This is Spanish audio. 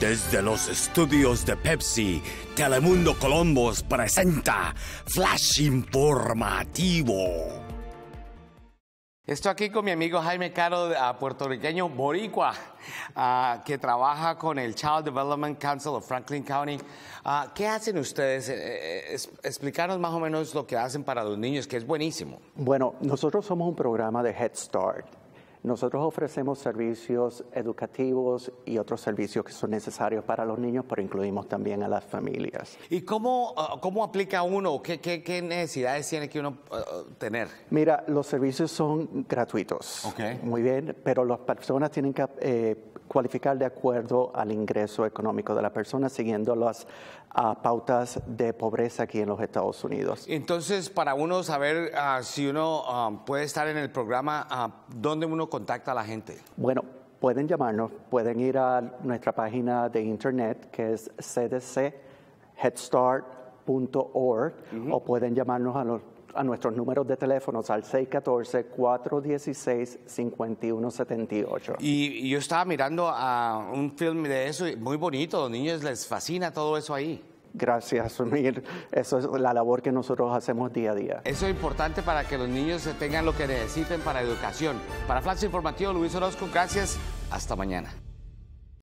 Desde los estudios de Pepsi, Telemundo Colombos presenta Flash Informativo. Estoy aquí con mi amigo Jaime Caro, ah, puertorriqueño boricua, ah, que trabaja con el Child Development Council of Franklin County. Ah, ¿Qué hacen ustedes? Eh, eh, explicarnos más o menos lo que hacen para los niños, que es buenísimo. Bueno, nosotros somos un programa de Head Start nosotros ofrecemos servicios educativos y otros servicios que son necesarios para los niños, pero incluimos también a las familias. ¿Y cómo, ah, cómo aplica uno? ¿Qué, qué, qué necesidades tiene que uno ah, tener? Mira, los servicios son gratuitos. Muy bien, pero las personas tienen que eh, cualificar de acuerdo al ingreso económico de la persona, siguiendo las ah, pautas de pobreza aquí en los Estados Unidos. Entonces, para uno saber ah, si uno ah, puede estar en el programa, ¿dónde uno contacta a la gente? Bueno, pueden llamarnos, pueden ir a nuestra página de internet que es cdcheadstart.org o pueden llamarnos a los a nuestros números de teléfonos al 614-416-5178. Y, yo estaba mirando a un film de eso, muy bonito, los niños les fascina todo eso ahí. Gracias, Mir. Eso es la labor que nosotros hacemos día a día. Eso es importante para que los niños tengan lo que necesiten para educación. Para Flash Informativo, Luis Orozco, gracias. Hasta mañana.